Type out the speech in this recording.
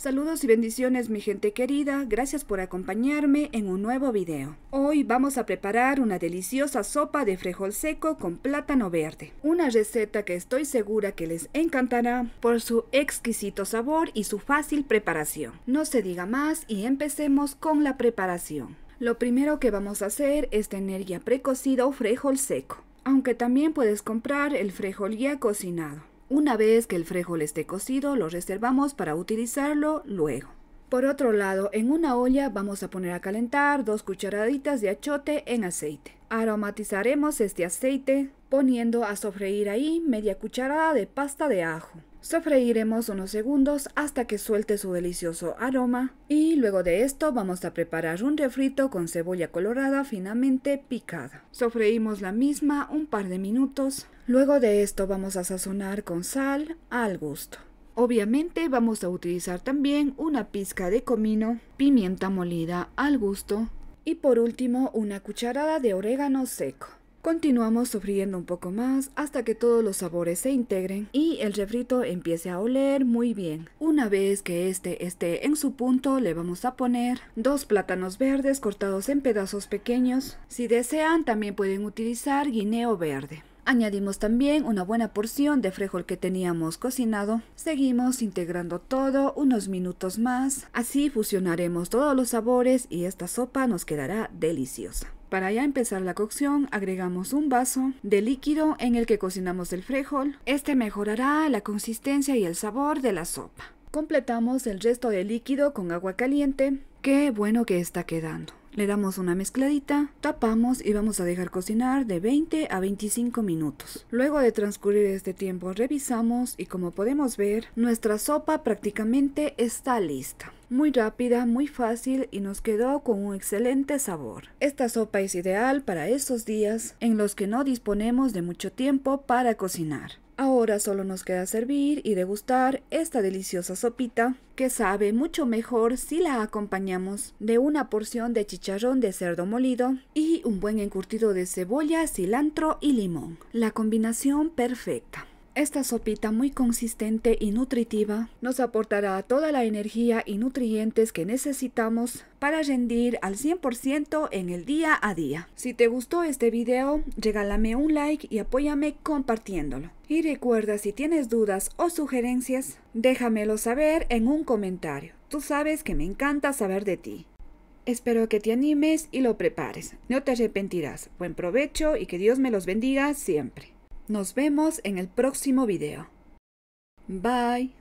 Saludos y bendiciones mi gente querida, gracias por acompañarme en un nuevo video. Hoy vamos a preparar una deliciosa sopa de frijol seco con plátano verde. Una receta que estoy segura que les encantará por su exquisito sabor y su fácil preparación. No se diga más y empecemos con la preparación. Lo primero que vamos a hacer es tener ya precocido frijol seco, aunque también puedes comprar el frijol ya cocinado. Una vez que el le esté cocido, lo reservamos para utilizarlo luego. Por otro lado, en una olla vamos a poner a calentar dos cucharaditas de achote en aceite. Aromatizaremos este aceite poniendo a sofreír ahí media cucharada de pasta de ajo. Sofreiremos unos segundos hasta que suelte su delicioso aroma y luego de esto vamos a preparar un refrito con cebolla colorada finamente picada. Sofreímos la misma un par de minutos. Luego de esto vamos a sazonar con sal al gusto. Obviamente vamos a utilizar también una pizca de comino, pimienta molida al gusto y por último una cucharada de orégano seco. Continuamos sofriendo un poco más hasta que todos los sabores se integren y el refrito empiece a oler muy bien. Una vez que este esté en su punto le vamos a poner dos plátanos verdes cortados en pedazos pequeños. Si desean también pueden utilizar guineo verde. Añadimos también una buena porción de frijol que teníamos cocinado. Seguimos integrando todo unos minutos más. Así fusionaremos todos los sabores y esta sopa nos quedará deliciosa. Para ya empezar la cocción agregamos un vaso de líquido en el que cocinamos el frijol. Este mejorará la consistencia y el sabor de la sopa. Completamos el resto del líquido con agua caliente. Qué bueno que está quedando. Le damos una mezcladita, tapamos y vamos a dejar cocinar de 20 a 25 minutos. Luego de transcurrir este tiempo revisamos y como podemos ver, nuestra sopa prácticamente está lista muy rápida, muy fácil y nos quedó con un excelente sabor. Esta sopa es ideal para esos días en los que no disponemos de mucho tiempo para cocinar. Ahora solo nos queda servir y degustar esta deliciosa sopita que sabe mucho mejor si la acompañamos de una porción de chicharrón de cerdo molido y un buen encurtido de cebolla, cilantro y limón. La combinación perfecta. Esta sopita muy consistente y nutritiva nos aportará toda la energía y nutrientes que necesitamos para rendir al 100% en el día a día. Si te gustó este video, regálame un like y apóyame compartiéndolo. Y recuerda, si tienes dudas o sugerencias, déjamelo saber en un comentario. Tú sabes que me encanta saber de ti. Espero que te animes y lo prepares. No te arrepentirás. Buen provecho y que Dios me los bendiga siempre. Nos vemos en el próximo video. Bye.